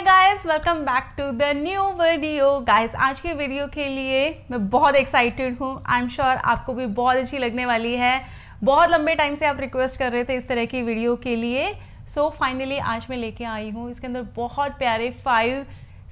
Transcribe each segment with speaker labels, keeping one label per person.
Speaker 1: guys guys welcome back to the new video guys आज के video के लिए मैं बहुत एक्साइटेड हूँ आई एम श्योर आपको भी बहुत अच्छी लगने वाली है बहुत लंबे टाइम से आप रिक्वेस्ट कर रहे थे इस तरह की वीडियो के लिए सो so, फाइनली आज मैं लेके आई हूँ इसके अंदर बहुत प्यारे फाइव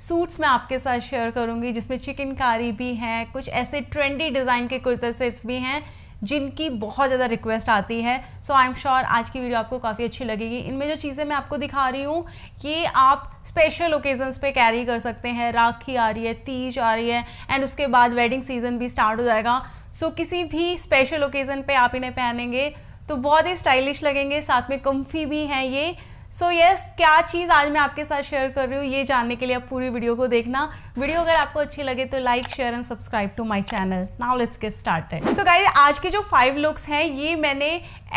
Speaker 1: सूट्स मैं आपके साथ शेयर करूँगी जिसमें चिकनकारी भी है कुछ ऐसे ट्रेंडी डिज़ाइन के कुर्ता सेट्स भी हैं जिनकी बहुत ज़्यादा रिक्वेस्ट आती है सो आई एम श्योर आज की वीडियो आपको काफ़ी अच्छी लगेगी इनमें जो चीज़ें मैं आपको दिखा रही हूँ ये आप स्पेशल ओकेजन्स पे कैरी कर सकते हैं राखी आ रही है तीज आ रही है एंड उसके बाद वेडिंग सीजन भी स्टार्ट हो जाएगा सो so, किसी भी स्पेशल ओकेज़न पे आप इन्हें पहनेंगे तो बहुत ही स्टाइलिश लगेंगे साथ में कम्फी भी हैं ये सो so, यस yes, क्या चीज़ आज मैं आपके साथ शेयर कर रही हूँ ये जानने के लिए आप पूरी वीडियो को देखना वीडियो अगर आपको अच्छी लगे तो like share and subscribe to my channel now let's get started so guys आज के जो फाइव लुक्स हैं ये मैंने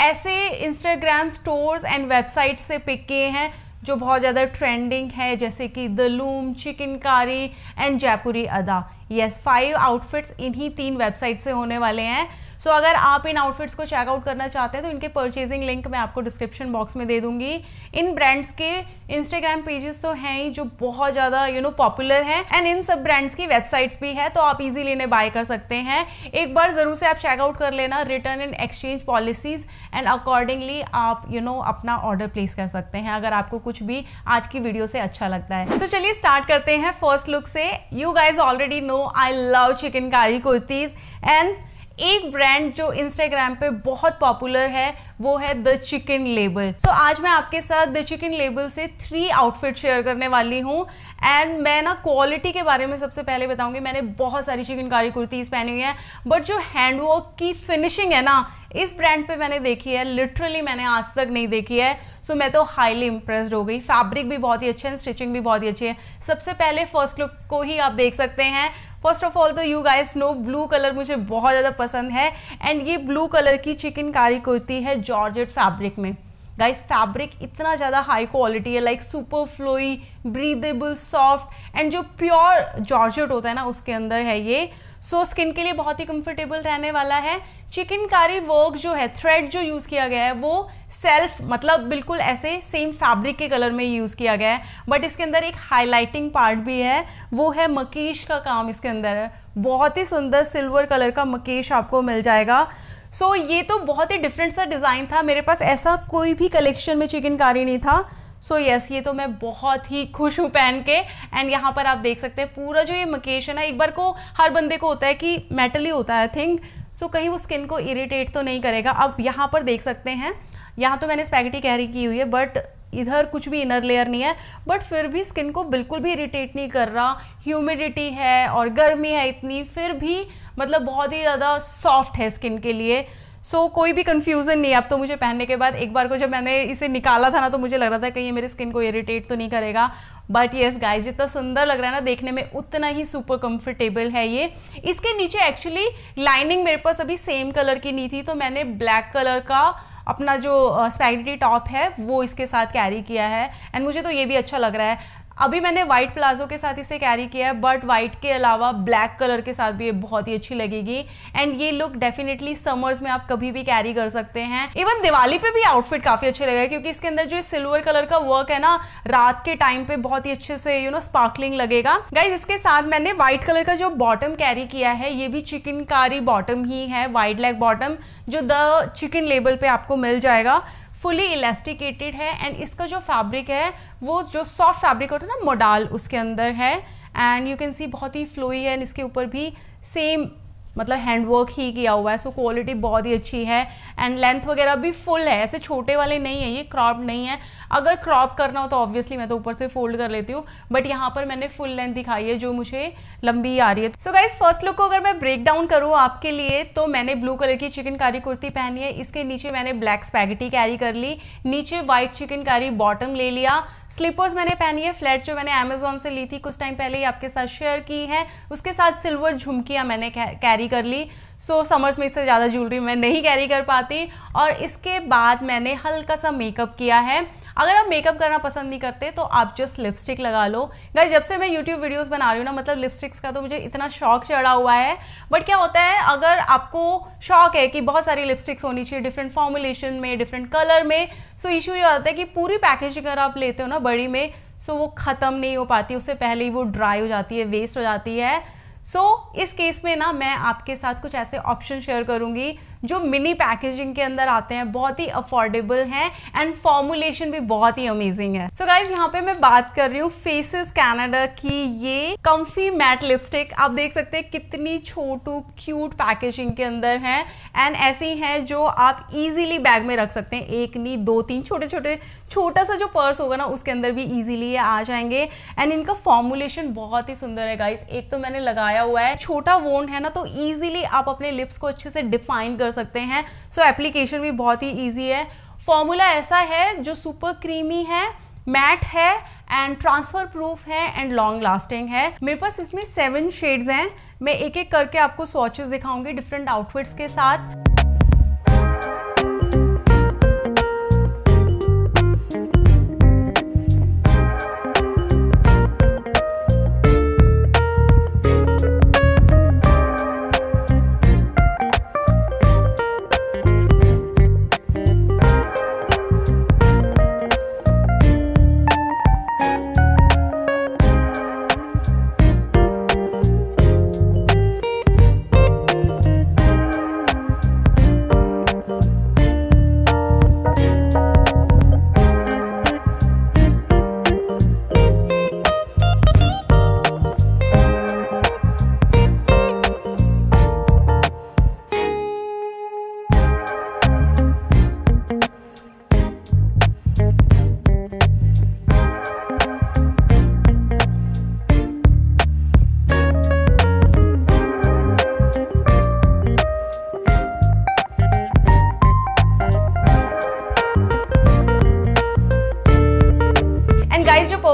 Speaker 1: ऐसे इंस्टाग्राम स्टोर्स एंड वेबसाइट से पिक किए हैं जो बहुत ज़्यादा ट्रेंडिंग है जैसे कि the loom chikankari and Jaipuri Ada yes five outfits इन्हीं तीन वेबसाइट से होने वाले हैं सो so, अगर आप इन आउटफिट्स को चेकआउट करना चाहते हैं तो इनके परचेजिंग लिंक मैं आपको डिस्क्रिप्शन बॉक्स में दे दूंगी इन ब्रांड्स के इंस्टाग्राम पेजेस तो हैं ही जो बहुत ज़्यादा यू नो पॉपुलर हैं एंड इन सब ब्रांड्स की वेबसाइट्स भी है तो आप इजीली इन्हें बाय कर सकते हैं एक बार ज़रूर से आप चेकआउट कर लेना return and exchange policies and accordingly आप यू you नो know, अपना ऑर्डर प्लेस कर सकते हैं अगर आपको कुछ भी आज की वीडियो से अच्छा लगता है सो so, चलिए स्टार्ट करते हैं फर्स्ट लुक से you guys already know I love chikankari kurtis and एक ब्रांड जो इंस्टाग्राम पे बहुत पॉपुलर है वो है द चिकन लेबल सो आज मैं आपके साथ द चिकन लेबल से थ्री आउटफिट शेयर करने वाली हूँ एंड मैं ना क्वालिटी के बारे में सबसे पहले बताऊंगी मैंने बहुत सारी चिकनकारी कुर्तीज़ पहनी हुई हैं बट जो हैंडवर्क की फिनिशिंग है ना इस ब्रांड पे मैंने देखी है लिटरली मैंने आज तक नहीं देखी है सो so, मैं तो हाईली इंप्रेस हो गई फैब्रिक भी बहुत ही अच्छे हैं स्टिचिंग भी बहुत ही अच्छी है सबसे पहले फर्स्ट लुक को ही आप देख सकते हैं फर्स्ट ऑफ ऑल तो you guys know blue colour मुझे बहुत ज़्यादा पसंद है एंड ये ब्लू कलर की चिकनकारी कुर्ती है जॉर्जेट फैब्रिक में गाइस फैब्रिक इतना ज़्यादा हाई क्वालिटी है like super flowy breathable soft and जो प्योर जॉर्जेट होता है ना उसके अंदर है ये सो so, स्किन के लिए बहुत ही कंफर्टेबल रहने वाला है चिकनकारी वर्क जो है थ्रेड जो यूज़ किया गया है वो सेल्फ मतलब बिल्कुल ऐसे सेम फैब्रिक के कलर में यूज़ किया गया है बट इसके अंदर एक हाईलाइटिंग पार्ट भी है वो है मकेश का काम इसके अंदर है बहुत ही सुंदर सिल्वर कलर का मकेश आपको मिल जाएगा सो so, ये तो बहुत ही डिफरेंट सा डिज़ाइन था मेरे पास ऐसा कोई भी कलेक्शन में चिकनकारी नहीं था सो so, यस yes, ये तो मैं बहुत ही खुश हूँ पहन के एंड यहाँ पर आप देख सकते हैं पूरा जो ये मकेशन है एक बार को हर बंदे को होता है कि मेटल ही होता है आई थिंक सो कहीं वो स्किन को इरिटेट तो नहीं करेगा अब यहाँ पर देख सकते हैं यहाँ तो मैंने स्पैगेटी कैरी की हुई है बट इधर कुछ भी इनर लेयर नहीं है बट फिर भी स्किन को बिल्कुल भी इरीटेट नहीं कर रहा ह्यूमिडिटी है और गर्मी है इतनी फिर भी मतलब बहुत ही ज़्यादा सॉफ्ट है स्किन के लिए सो so, कोई भी कन्फ्यूज़न नहीं अब तो मुझे पहनने के बाद एक बार को जब मैंने इसे निकाला था ना तो मुझे लग रहा था कहीं ये मेरे स्किन को इरिटेट तो नहीं करेगा बट येस गाय जितना सुंदर लग रहा है ना देखने में उतना ही सुपर कंफर्टेबल है ये इसके नीचे एक्चुअली लाइनिंग मेरे पास अभी सेम कलर की नहीं थी तो मैंने ब्लैक कलर का अपना जो स्पैगेटी टॉप है वो इसके साथ कैरी किया है एंड मुझे तो ये भी अच्छा लग रहा है अभी मैंने व्हाइट प्लाजो के साथ इसे कैरी किया है बट व्हाइट के अलावा ब्लैक कलर के साथ भी ये बहुत ही अच्छी लगेगी एंड ये लुक डेफिनेटली समर्स में आप कभी भी कैरी कर सकते हैं इवन दिवाली पे भी आउटफिट काफी अच्छे लगेगा क्योंकि इसके अंदर जो सिल्वर कलर का वर्क है ना रात के टाइम पे बहुत ही अच्छे से यू नो स्पार्कलिंग लगेगा गाइज इसके साथ मैंने व्हाइट कलर का जो बॉटम कैरी किया है ये भी चिकनकारी बॉटम ही है वाइट लेग बॉटम जो द चिकन लेबल पे आपको मिल जाएगा फुली इलास्टिकेटेड है एंड इसका जो फैब्रिक है वो जो सॉफ्ट फैब्रिक होता है ना मोडाल उसके अंदर है एंड यू कैन सी बहुत ही फ्लोई है एंड इसके ऊपर भी सेम मतलब हैंडवर्क ही किया हुआ है सो क्वालिटी बहुत ही अच्छी है एंड लेंथ वगैरह भी फुल है ऐसे छोटे वाले नहीं है ये क्रॉप नहीं है अगर क्रॉप करना हो तो ऑब्वियसली मैं तो ऊपर से फोल्ड कर लेती हूँ बट यहाँ पर मैंने फुल लेंथ दिखाई है जो मुझे लंबी आ रही है सो गाइज फर्स्ट लुक को अगर मैं ब्रेक डाउन करूँ आपके लिए तो मैंने ब्लू कलर की चिकन कारी कुर्ती पहनी है इसके नीचे मैंने ब्लैक स्पैगेटी कैरी कर ली नीचे व्हाइट चिकन कारी बॉटम ले लिया स्लीपर्स मैंने पहनी है फ्लैट जो मैंने अमेजोन से ली थी कुछ टाइम पहले ही आपके साथ शेयर की है उसके साथ सिल्वर झुमकियाँ मैंने कैरी कर ली सो so, समर्स में इससे ज़्यादा ज्वेलरी मैं नहीं कैरी कर पाती और इसके बाद मैंने हल्का सा मेकअप किया है अगर आप मेकअप करना पसंद नहीं करते तो आप जस्ट लिपस्टिक लगा लो गाय जब से मैं यूट्यूब वीडियोस बना रही हूँ ना मतलब लिपस्टिक्स का तो मुझे इतना शौक चढ़ा हुआ है बट क्या होता है अगर आपको शौक है कि बहुत सारी लिपस्टिक्स होनी चाहिए डिफरेंट फॉर्मुलेशन में डिफरेंट कलर में सो इशू ये होता है कि पूरी पैकेज अगर आप लेते हो ना बड़ी में सो वो ख़त्म नहीं हो पाती उससे पहले ही वो ड्राई हो जाती है वेस्ट हो जाती है सो so, इस केस में ना मैं आपके साथ कुछ ऐसे ऑप्शन शेयर करूंगी जो मिनी पैकेजिंग के अंदर आते हैं बहुत ही अफोर्डेबल हैं एंड फॉर्मुलेशन भी बहुत ही अमेजिंग है सो गाइज यहाँ पे मैं बात कर रही हूँ फेसेस कैनेडा की ये कम्फी मैट लिपस्टिक आप देख सकते हैं कितनी छोटू क्यूट पैकेजिंग के अंदर है एंड ऐसी है जो आप इजीली बैग में रख सकते हैं एक नी दो तीन छोटे छोटे छोटा सा जो पर्स होगा ना उसके अंदर भी इजीली ये आ जाएंगे एंड इनका फॉर्मुलेशन बहुत ही सुंदर है गाइस एक तो मैंने लगाया हुआ है छोटा वोन है ना तो इजीली आप अपने लिप्स को अच्छे से डिफाइन कर कर सकते हैं सो so, एप्लीकेशन भी बहुत ही ईजी है फॉर्मूला ऐसा है जो सुपर क्रीमी है मैट है एंड ट्रांसफ़र प्रूफ है एंड लॉन्ग लास्टिंग है मेरे पास इसमें सेवन शेड्स हैं मैं एक एक करके आपको स्वॉचेस दिखाऊंगी डिफरेंट आउटफिट्स के साथ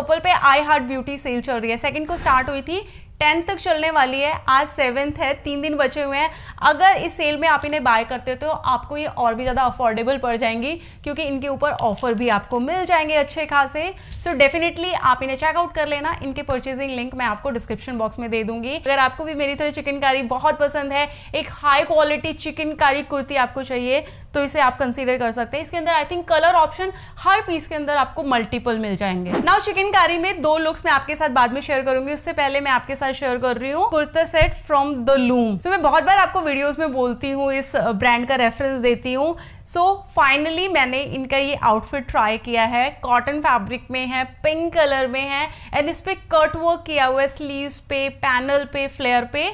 Speaker 1: पर्पल पे आई हार्ट ब्यूटी सेल चल रही है सेकंड को स्टार्ट हुई थी टेंथ तक चलने वाली है आज सेवेंथ है तीन दिन बचे हुए हैं अगर इस सेल में आप इन्हें बाय करते हो तो आपको ये और भी ज़्यादा अफोर्डेबल पड़ जाएंगी क्योंकि इनके ऊपर ऑफर भी आपको मिल जाएंगे अच्छे खासे सो डेफिनेटली आप इन्हें चेकआउट कर लेना इनके परचेजिंग लिंक मैं आपको डिस्क्रिप्शन बॉक्स में दे दूंगी अगर आपको भी मेरी तरह चिकनकारी बहुत पसंद है एक हाई क्वालिटी चिकनकारी कुर्ती आपको चाहिए तो इसे आप कंसीडर कर सकते हैं इसके अंदर आई थिंक कलर ऑप्शन हर पीस के अंदर आपको मल्टीपल मिल जाएंगे नाउ कारी में दो लुक्स मैं आपके साथ बाद में शेयर करूंगी उससे पहले मैं आपके साथ शेयर कर रही हूँ kurta set from the loom so मैं बहुत बार आपको वीडियोज में बोलती हूँ इस ब्रांड का रेफरेंस देती हूँ सो so, फाइनली मैंने इनका ये आउटफिट ट्राई किया है कॉटन फैब्रिक में है पिंक कलर में है एंड इस पर कट वर्क किया हुआ है स्लीव्स पे पैनल पे फ्लेयर पे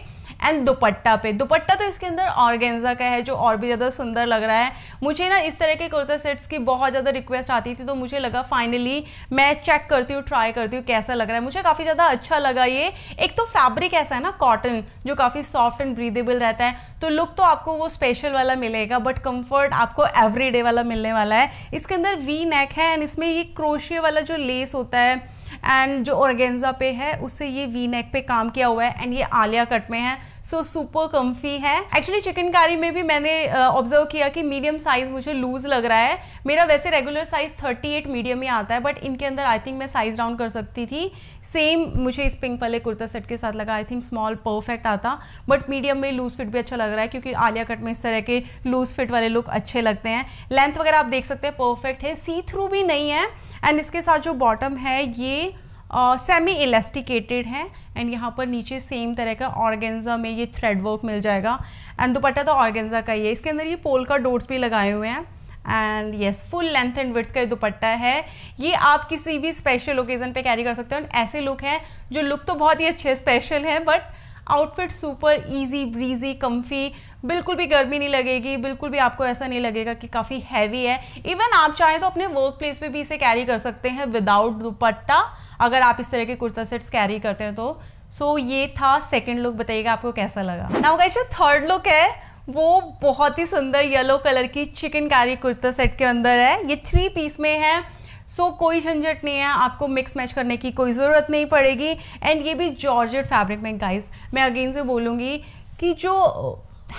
Speaker 1: एंड दुपट्टा पे दुपट्टा तो इसके अंदर ऑर्गेंजा का है जो और भी ज़्यादा सुंदर लग रहा है मुझे ना इस तरह के कुर्ता सेट्स की बहुत ज़्यादा रिक्वेस्ट आती थी तो मुझे लगा फाइनली मैं चेक करती हूँ ट्राई करती हूँ कैसा लग रहा है मुझे काफ़ी ज़्यादा अच्छा लगा ये एक तो फैब्रिक ऐसा है ना कॉटन जो काफ़ी सॉफ्ट एंड ब्रीदेबल रहता है तो लुक तो आपको वो स्पेशल वाला मिलेगा बट कम्फर्ट आपको एवरी वाला मिलने वाला है इसके अंदर वी नेक है एंड इसमें ये क्रोशिया वाला जो लेस होता है एंड जो ऑर्गेन्जा पे है उससे ये वी नेक पे काम किया हुआ है एंड ये आलिया कट में है सो सुपर कम्फी है एक्चुअली चिकनकारी में भी मैंने ऑब्जर्व uh, किया कि मीडियम साइज मुझे लूज लग रहा है मेरा वैसे रेगुलर साइज 38 मीडियम ही आता है बट इनके अंदर आई थिंक मैं साइज डाउन कर सकती थी सेम मुझे इस पिंक वाले कुर्ता सेट के साथ लगा आई थिंक स्मॉल परफेक्ट आता बट मीडियम में लूज फिट भी अच्छा लग रहा है क्योंकि आलिया कट में इस तरह के लूज फिट वाले लुक अच्छे लगते हैं लेंथ वगैरह आप देख सकते हैं परफेक्ट है सी थ्रू भी नहीं है एंड इसके साथ जो बॉटम है ये सेमी इलास्टिकेटेड है एंड यहाँ पर नीचे सेम तरह का ऑर्गेंजा में ये थ्रेड वर्क मिल जाएगा एंड दुपट्टा तो ऑर्गेंजा का ही है इसके अंदर ये पोल का डोर्स भी लगाए हुए हैं and yes full length and with का दुपट्टा है ये आप किसी भी स्पेशल ओकेज़न पे कैरी कर सकते हो ऐसे लुक है जो लुक तो बहुत ही अच्छे स्पेशल है but outfit super easy breezy comfy बिल्कुल भी गर्मी नहीं लगेगी बिल्कुल भी आपको ऐसा नहीं लगेगा कि काफ़ी हैवी है इवन आप चाहें तो अपने वर्क प्लेस पर भी इसे कैरी कर सकते हैं विदाउट दुपट्टा अगर आप इस तरह के कुर्ता सेट्स कैरी करते हैं तो सो so, ये था सेकेंड लुक बताइएगा आपको कैसा लगा नाउ गाइस थर्ड लुक है वो बहुत ही सुंदर येलो कलर की चिकन कैरी कुर्ता सेट के अंदर है ये थ्री पीस में है सो so, कोई झंझट नहीं है आपको मिक्स मैच करने की कोई ज़रूरत नहीं पड़ेगी एंड ये भी जॉर्जेट फैब्रिक में गाइस मैं अगेन से बोलूँगी कि जो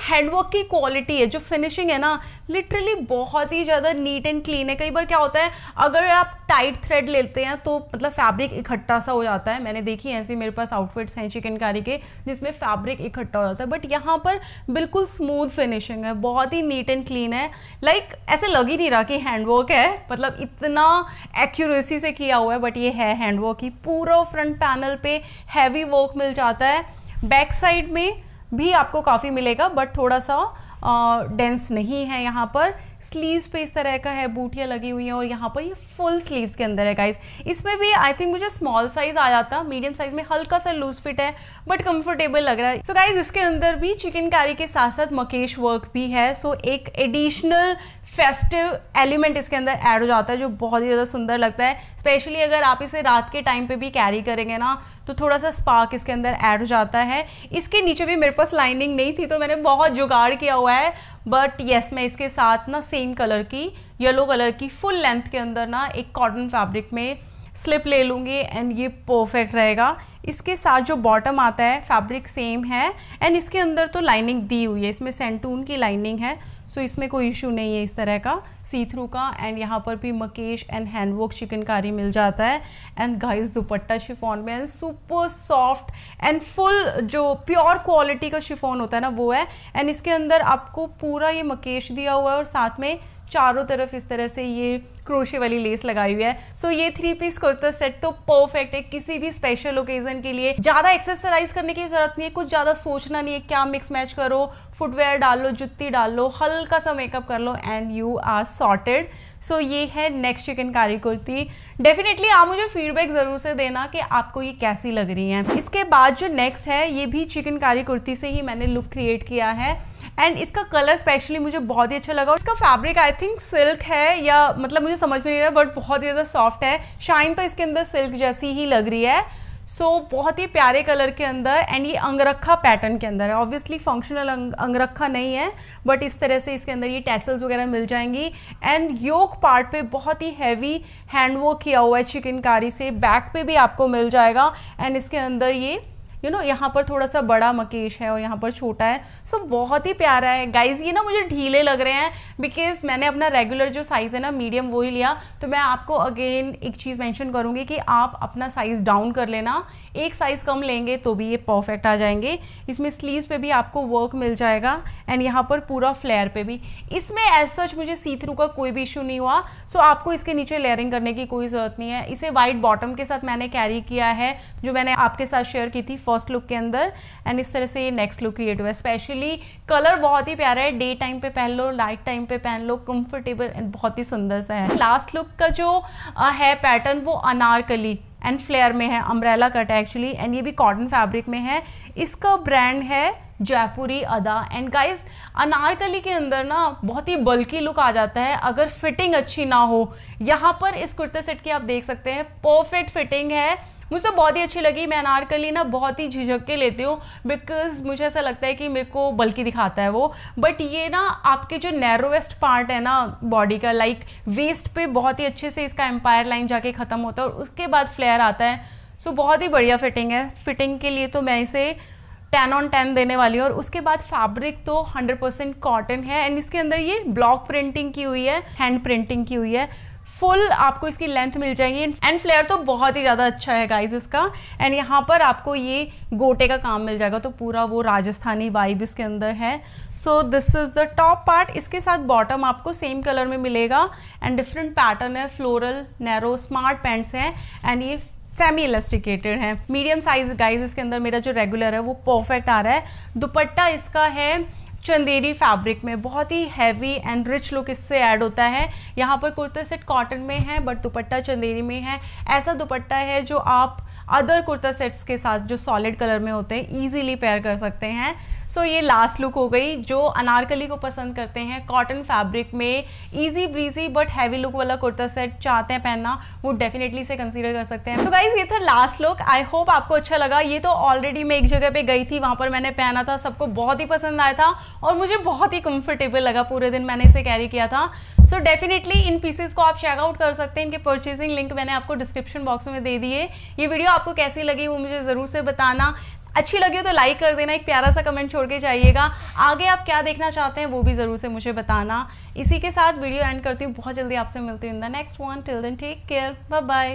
Speaker 1: हैंडवर्क की क्वालिटी है जो फिनिशिंग है ना लिटरली बहुत ही ज़्यादा नीट एंड क्लीन है कई बार क्या होता है अगर आप टाइट थ्रेड लेते हैं तो मतलब फैब्रिक इकट्ठा सा हो जाता है मैंने देखी ऐसी मेरे पास आउटफिट्स हैं चिकनकारी के जिसमें फैब्रिक इकट्ठा हो जाता है बट यहाँ पर बिल्कुल स्मूथ फिनिशिंग है बहुत ही नीट एंड क्लीन है लाइक like, ऐसे लग ही नहीं रहा कि हैंडवर्क है मतलब इतना एक्यूरेसी से किया हुआ है बट ये है हैंडवर्क ही पूरा फ्रंट पैनल पे हैवी वर्क मिल जाता है बैक साइड में भी आपको काफ़ी मिलेगा बट थोड़ा सा डेंस नहीं है यहाँ पर स्लीव्स पे इस तरह का है बूटियाँ लगी हुई हैं और यहाँ पर ये फुल स्लीव्स के अंदर है गाइज इसमें भी आई थिंक मुझे स्मॉल साइज आ जाता मीडियम साइज में हल्का सा लूज फिट है बट कंफर्टेबल लग रहा है सो so गाइज इसके अंदर भी चिकन कारी के साथ साथ मकेश वर्क भी है सो so एक एडिशनल फेस्टिव एलिमेंट इसके अंदर ऐड हो जाता है जो बहुत ही ज़्यादा सुंदर लगता है स्पेशली अगर आप इसे रात के टाइम पे भी कैरी करेंगे ना तो थोड़ा सा स्पार्क इसके अंदर ऐड हो जाता है इसके नीचे भी मेरे पास लाइनिंग नहीं थी तो मैंने बहुत जुगाड़ किया हुआ है बट येस मैं इसके साथ ना सेम कलर की येलो कलर की फुल लेंथ के अंदर ना एक कॉटन फैब्रिक में स्लिप ले लूँगी एंड ये परफेक्ट रहेगा इसके साथ जो बॉटम आता है फैब्रिक सेम है एंड इसके अंदर तो लाइनिंग दी हुई है इसमें सेंटून की लाइनिंग है सो so, इसमें कोई इशू नहीं है इस तरह का सी थ्रू का एंड यहाँ पर भी मकेश एंड हैंडवर्क चिकनकारी मिल जाता है एंड गाइस दुपट्टा शिफॉन में and super soft and full जो प्योर क्वालिटी का शिफॉन होता है ना वो है एंड इसके अंदर आपको पूरा ये मकेश दिया हुआ है और साथ में चारों तरफ इस तरह से ये क्रोशे वाली लेस लगाई हुई है सो so, ये थ्री पीस कुर्ता सेट तो परफेक्ट है किसी भी स्पेशल ओकेजन के लिए ज़्यादा एक्सेसराइज करने की जरूरत नहीं है कुछ ज़्यादा सोचना नहीं है क्या मिक्स मैच करो फुटवेयर डाल लो जुत्ती डाल लो हल्का सा मेकअप कर लो and you are sorted so ये है नेक्स्ट चिकन कारी कुर्ती डेफिनेटली आप मुझे फीडबैक ज़रूर से देना कि आपको ये कैसी लग रही है इसके बाद जो नेक्स्ट है ये भी चिकन कारी कुर्ती से ही मैंने लुक क्रिएट किया है एंड इसका कलर स्पेशली मुझे बहुत ही अच्छा लगा और इसका फैब्रिक आई थिंक सिल्क है या मतलब मुझे समझ में नहीं रहा बट बहुत ही ज़्यादा सॉफ्ट है शाइन तो इसके अंदर सिल्क जैसी ही लग रही है सो so, बहुत ही प्यारे कलर के अंदर एंड ये अंगरखा पैटर्न के अंदर है ऑब्वियसली फंक्शनल अंगरखा नहीं है बट इस तरह से इसके अंदर ये टैसल्स वगैरह मिल जाएंगी एंड योग पार्ट पे बहुत ही हैवी हैंड किया हुआ है चिकनकारी से बैक पे भी आपको मिल जाएगा एंड इसके अंदर ये यू नो यहाँ पर थोड़ा सा बड़ा मकेश है और यहाँ पर छोटा है सो so, बहुत ही प्यारा है गाइज ये ना मुझे ढीले लग रहे हैं बिकॉज मैंने अपना रेगुलर जो साइज़ है ना मीडियम वो ही लिया तो मैं आपको अगेन एक चीज़ मैंशन करूँगी कि आप अपना साइज़ डाउन कर लेना एक साइज़ कम लेंगे तो भी ये परफेक्ट आ जाएंगे इसमें स्लीव्स पे भी आपको वर्क मिल जाएगा एंड यहाँ पर पूरा फ्लेयर पे भी इसमें एज सच मुझे सी थ्रू का कोई भी इशू नहीं हुआ सो so, आपको इसके नीचे लेयरिंग करने की कोई ज़रूरत नहीं है इसे वाइट बॉटम के साथ मैंने कैरी किया है जो मैंने आपके साथ शेयर की थी फर्स्ट फर्स्ट लुक के अंदर एंड इस तरह से ये नेक्स्ट लुक क्रिएट हुआ है स्पेशली कलर बहुत ही प्यारा है डे टाइम पे पहन लो नाइट टाइम पे पहन लो कंफर्टेबल एंड बहुत ही सुंदर सा है लास्ट लुक का जो है पैटर्न वो अनारकली एंड फ्लेयर में है अम्ब्रेला कट है एक्चुअली एंड ये भी कॉटन फैब्रिक में है इसका ब्रांड है जयपुरी अदा एंड गाइस अनारकली के अंदर ना बहुत ही बल्कि लुक आ जाता है अगर फिटिंग अच्छी ना हो यहाँ पर इस कुर्ते सेट की आप देख सकते हैं परफेक्ट फिटिंग है मुझे तो बहुत ही अच्छी लगी मैं अनारकली ना बहुत ही झिझक के लेती हूँ बिकॉज मुझे ऐसा लगता है कि मेरे को बल्कि दिखाता है वो बट ये ना आपके जो नैरोएस्ट पार्ट है ना बॉडी का लाइक वेस्ट पे बहुत ही अच्छे से इसका एम्पायर लाइन जाके ख़त्म होता है और उसके बाद फ्लेयर आता है सो so, बहुत ही बढ़िया फिटिंग है फिटिंग के लिए तो मैं इसे टेन ऑन टेन देने वाली हूँ और उसके बाद फैब्रिक तो हंड्रेड परसेंट कॉटन है एंड इसके अंदर ये ब्लॉक प्रिंटिंग की हुई है हैंड प्रिंटिंग की हुई है फुल आपको इसकी लेंथ मिल जाएगी एंड फ्लेयर तो बहुत ही ज़्यादा अच्छा है गाइज इसका एंड यहाँ पर आपको ये गोटे का काम मिल जाएगा तो पूरा वो राजस्थानी वाइब इसके अंदर है so this is the top part इसके साथ बॉटम आपको सेम कलर में मिलेगा एंड डिफरेंट पैटर्न है फ्लोरल नैरो स्मार्ट पैंट्स हैं एंड ये सेमी इलेस्टिकेटेड है मीडियम साइज गाइज इसके अंदर मेरा जो रेगुलर है वो परफेक्ट आ रहा है दुपट्टा इसका है चंदेरी फैब्रिक में बहुत ही हैवी एंड रिच लुक इससे ऐड होता है यहाँ पर कुर्ता सेट कॉटन में है बट दुपट्टा चंदेरी में है ऐसा दुपट्टा है जो आप अदर कुर्ता सेट्स के साथ जो सॉलिड कलर में होते हैं ईजिली पेयर कर सकते हैं सो so, ये लास्ट लुक हो गई जो अनारकली को पसंद करते हैं कॉटन फैब्रिक में easy breezy but heavy look वाला कुर्ता सेट चाहते हैं पहनना वो डेफिनेटली इसे कंसीडर कर सकते हैं तो गाइज ये था लास्ट लुक आई होप आपको अच्छा लगा ये तो ऑलरेडी मैं एक जगह पे गई थी वहाँ पर मैंने पहना था सबको बहुत ही पसंद आया था और मुझे बहुत ही कंफर्टेबल लगा पूरे दिन मैंने इसे कैरी किया था सो डेफिनेटली इन पीसेस को आप चेकआउट कर सकते हैं इनके परचेजिंग लिंक मैंने आपको डिस्क्रिप्शन बॉक्स में दे दिए ये वीडियो आपको कैसी लगी वो मुझे ज़रूर से बताना अच्छी लगी हो तो लाइक कर देना एक प्यारा सा कमेंट छोड़ के जाइएगा आगे आप क्या देखना चाहते हैं वो भी ज़रूर से मुझे बताना इसी के साथ वीडियो एंड करती हूँ बहुत जल्दी आपसे मिलती हूँ in the next one till then take care bye bye